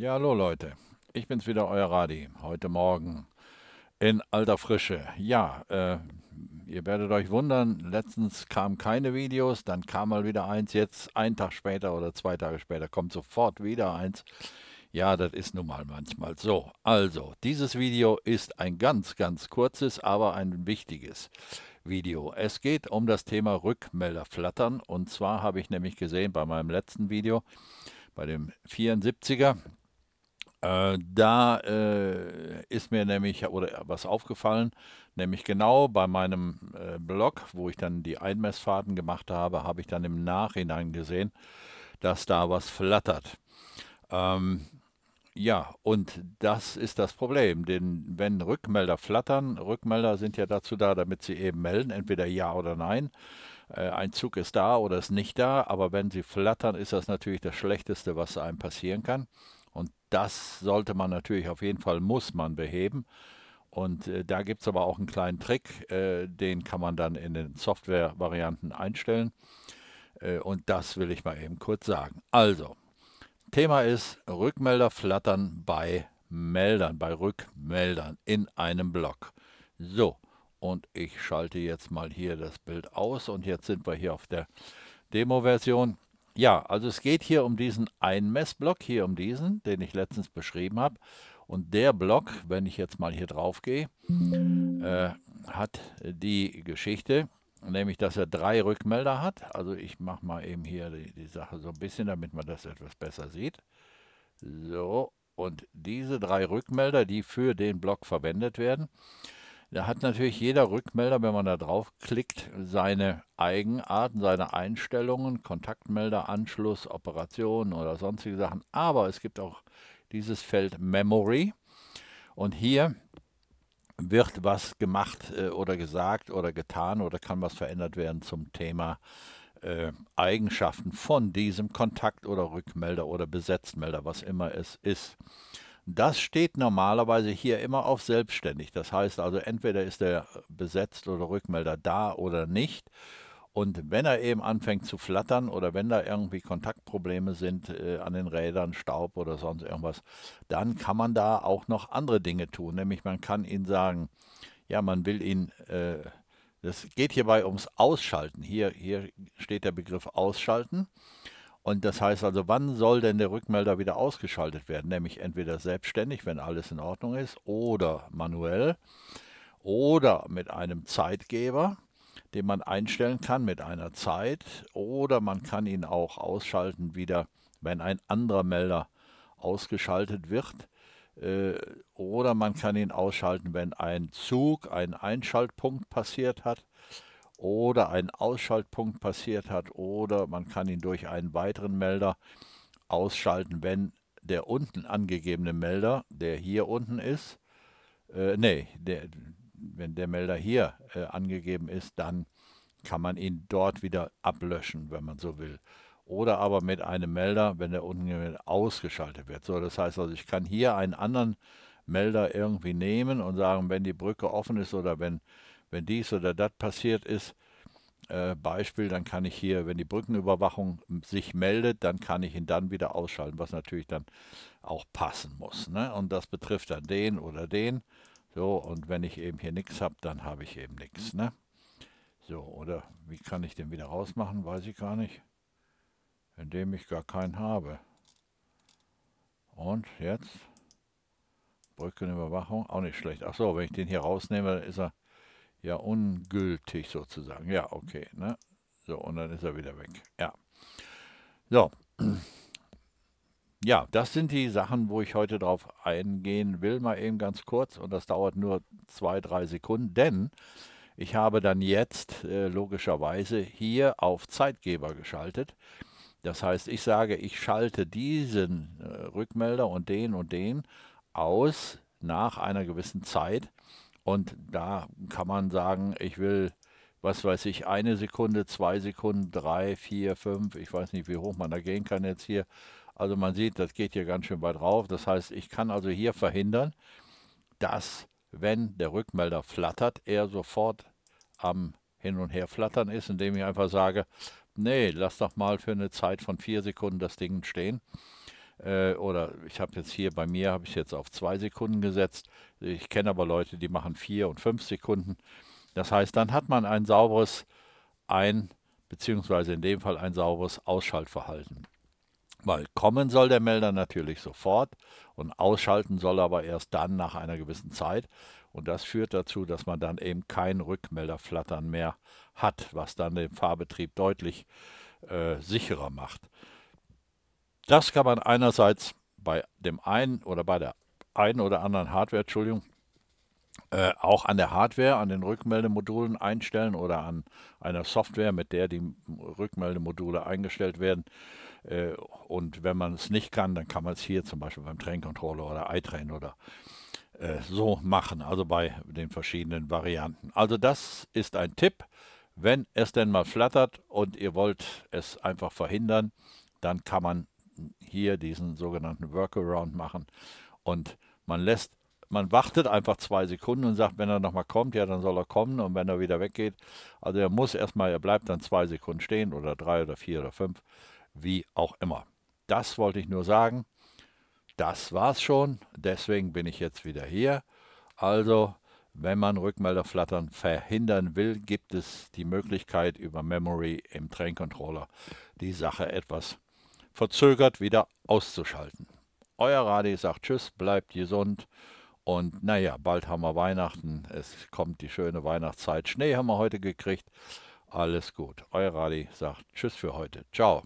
Ja, hallo Leute, ich bin's wieder, euer Radi, heute Morgen in alter Frische. Ja, äh, ihr werdet euch wundern, letztens kamen keine Videos, dann kam mal wieder eins, jetzt ein Tag später oder zwei Tage später kommt sofort wieder eins. Ja, das ist nun mal manchmal so. Also, dieses Video ist ein ganz, ganz kurzes, aber ein wichtiges Video. Es geht um das Thema Rückmelderflattern. Und zwar habe ich nämlich gesehen bei meinem letzten Video, bei dem 74er, äh, da äh, ist mir nämlich oder äh, was aufgefallen, nämlich genau bei meinem äh, Blog, wo ich dann die Einmessfahrten gemacht habe, habe ich dann im Nachhinein gesehen, dass da was flattert. Ähm, ja, und das ist das Problem, denn wenn Rückmelder flattern, Rückmelder sind ja dazu da, damit sie eben melden, entweder ja oder nein. Äh, ein Zug ist da oder ist nicht da, aber wenn sie flattern, ist das natürlich das Schlechteste, was einem passieren kann. Und das sollte man natürlich auf jeden Fall, muss man beheben. Und äh, da gibt es aber auch einen kleinen Trick, äh, den kann man dann in den Software-Varianten einstellen. Äh, und das will ich mal eben kurz sagen. Also, Thema ist Rückmelder flattern bei Meldern, bei Rückmeldern in einem Block. So, und ich schalte jetzt mal hier das Bild aus und jetzt sind wir hier auf der Demo-Version ja, also es geht hier um diesen Einmessblock, hier um diesen, den ich letztens beschrieben habe. Und der Block, wenn ich jetzt mal hier drauf gehe, äh, hat die Geschichte, nämlich dass er drei Rückmelder hat. Also ich mache mal eben hier die, die, Sache so ein bisschen, damit man das etwas besser sieht. So, und diese drei Rückmelder, die für den Block verwendet werden, da hat natürlich jeder Rückmelder, wenn man da draufklickt, seine Eigenarten, seine Einstellungen, Kontaktmelder, Anschluss, Operationen oder sonstige Sachen. Aber es gibt auch dieses Feld Memory. Und hier wird was gemacht äh, oder gesagt oder getan oder kann was verändert werden zum Thema äh, Eigenschaften von diesem Kontakt oder Rückmelder oder Besetztmelder, was immer es ist. Das steht normalerweise hier immer auf selbstständig. Das heißt also, entweder ist der besetzt oder Rückmelder da oder nicht. Und wenn er eben anfängt zu flattern oder wenn da irgendwie Kontaktprobleme sind äh, an den Rädern, Staub oder sonst irgendwas, dann kann man da auch noch andere Dinge tun. Nämlich man kann ihn sagen, ja, man will ihn, äh, das geht hierbei ums Ausschalten. Hier, hier steht der Begriff Ausschalten. Und das heißt also, wann soll denn der Rückmelder wieder ausgeschaltet werden? Nämlich entweder selbstständig, wenn alles in Ordnung ist, oder manuell, oder mit einem Zeitgeber, den man einstellen kann mit einer Zeit, oder man kann ihn auch ausschalten wieder, wenn ein anderer Melder ausgeschaltet wird, äh, oder man kann ihn ausschalten, wenn ein Zug ein Einschaltpunkt passiert hat oder ein Ausschaltpunkt passiert hat oder man kann ihn durch einen weiteren Melder ausschalten, wenn der unten angegebene Melder, der hier unten ist, äh, nee, der, wenn der Melder hier äh, angegeben ist, dann kann man ihn dort wieder ablöschen, wenn man so will. Oder aber mit einem Melder, wenn der unten ausgeschaltet wird. So, das heißt also, ich kann hier einen anderen Melder irgendwie nehmen und sagen, wenn die Brücke offen ist oder wenn wenn dies oder das passiert ist, äh, Beispiel, dann kann ich hier, wenn die Brückenüberwachung sich meldet, dann kann ich ihn dann wieder ausschalten, was natürlich dann auch passen muss. Ne? Und das betrifft dann den oder den. So, und wenn ich eben hier nichts habe, dann habe ich eben nichts. Ne? So, oder wie kann ich den wieder rausmachen? Weiß ich gar nicht. Indem ich gar keinen habe. Und jetzt Brückenüberwachung, auch nicht schlecht. Achso, wenn ich den hier rausnehme, dann ist er ja ungültig sozusagen. Ja, okay. Ne? So, und dann ist er wieder weg. Ja. So. Ja, das sind die Sachen, wo ich heute drauf eingehen will, mal eben ganz kurz. Und das dauert nur zwei, drei Sekunden, denn ich habe dann jetzt äh, logischerweise hier auf Zeitgeber geschaltet. Das heißt, ich sage, ich schalte diesen äh, Rückmelder und den und den aus nach einer gewissen Zeit und da kann man sagen, ich will, was weiß ich, eine Sekunde, zwei Sekunden, drei, vier, fünf, ich weiß nicht, wie hoch man da gehen kann jetzt hier. Also man sieht, das geht hier ganz schön weit rauf. Das heißt, ich kann also hier verhindern, dass, wenn der Rückmelder flattert, er sofort am Hin- und Herflattern ist, indem ich einfach sage, nee, lass doch mal für eine Zeit von vier Sekunden das Ding stehen äh, oder ich habe jetzt hier bei mir, habe ich jetzt auf zwei Sekunden gesetzt. Ich kenne aber Leute, die machen vier und fünf Sekunden. Das heißt, dann hat man ein sauberes Ein- beziehungsweise in dem Fall ein sauberes Ausschaltverhalten. Weil kommen soll der Melder natürlich sofort und ausschalten soll aber erst dann nach einer gewissen Zeit. Und das führt dazu, dass man dann eben kein Rückmelderflattern mehr hat, was dann den Fahrbetrieb deutlich äh, sicherer macht. Das kann man einerseits bei dem einen oder bei der einen oder anderen Hardware, Entschuldigung, äh, auch an der Hardware, an den Rückmeldemodulen einstellen oder an einer Software, mit der die Rückmeldemodule eingestellt werden. Äh, und wenn man es nicht kann, dann kann man es hier zum Beispiel beim Train Controller oder iTrain oder äh, so machen, also bei den verschiedenen Varianten. Also das ist ein Tipp. Wenn es denn mal flattert und ihr wollt es einfach verhindern, dann kann man hier diesen sogenannten Workaround machen und man lässt man wartet einfach zwei Sekunden und sagt, wenn er nochmal kommt, ja, dann soll er kommen und wenn er wieder weggeht, also er muss erstmal, er bleibt dann zwei Sekunden stehen oder drei oder vier oder fünf, wie auch immer. Das wollte ich nur sagen. Das war's schon, deswegen bin ich jetzt wieder hier. Also, wenn man Rückmelderflattern verhindern will, gibt es die Möglichkeit über Memory im Train Controller die Sache etwas verzögert wieder auszuschalten. Euer Radi sagt Tschüss, bleibt gesund. Und naja, bald haben wir Weihnachten. Es kommt die schöne Weihnachtszeit. Schnee haben wir heute gekriegt. Alles gut. Euer Radi sagt Tschüss für heute. Ciao.